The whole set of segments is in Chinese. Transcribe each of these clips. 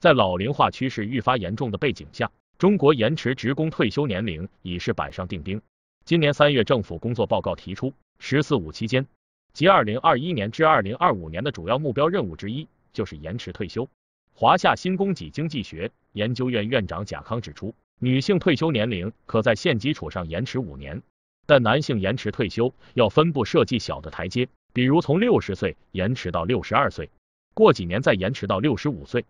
在老龄化趋势愈发严重的背景下，中国延迟职工退休年龄已是板上钉钉。今年三月，政府工作报告提出，“十四五”期间，即二零二一年至二零二五年的主要目标任务之一就是延迟退休。华夏新供给经济学研究院院长贾康指出，女性退休年龄可在现基础上延迟五年，但男性延迟退休要分步设计小的台阶，比如从六十岁延迟到六十二岁，过几年再延迟到六十五岁。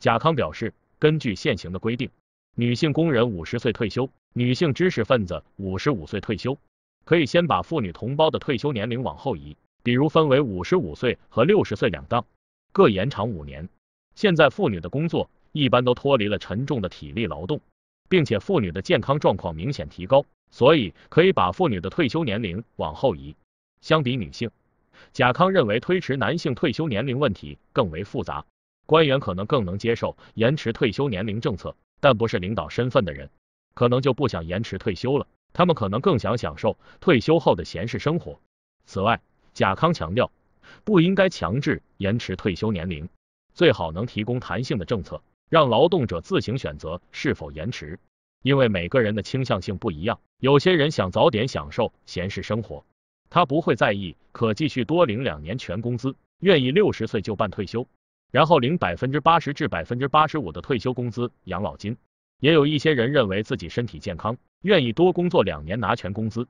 贾康表示，根据现行的规定，女性工人五十岁退休，女性知识分子五十五岁退休，可以先把妇女同胞的退休年龄往后移，比如分为五十五岁和六十岁两档，各延长五年。现在妇女的工作一般都脱离了沉重的体力劳动，并且妇女的健康状况明显提高，所以可以把妇女的退休年龄往后移。相比女性，贾康认为推迟男性退休年龄问题更为复杂。官员可能更能接受延迟退休年龄政策，但不是领导身份的人，可能就不想延迟退休了。他们可能更想享受退休后的闲适生活。此外，贾康强调，不应该强制延迟退休年龄，最好能提供弹性的政策，让劳动者自行选择是否延迟，因为每个人的倾向性不一样。有些人想早点享受闲适生活，他不会在意可继续多领两年全工资，愿意六十岁就办退休。然后领百分之八十至百分之八十五的退休工资、养老金。也有一些人认为自己身体健康，愿意多工作两年拿全工资。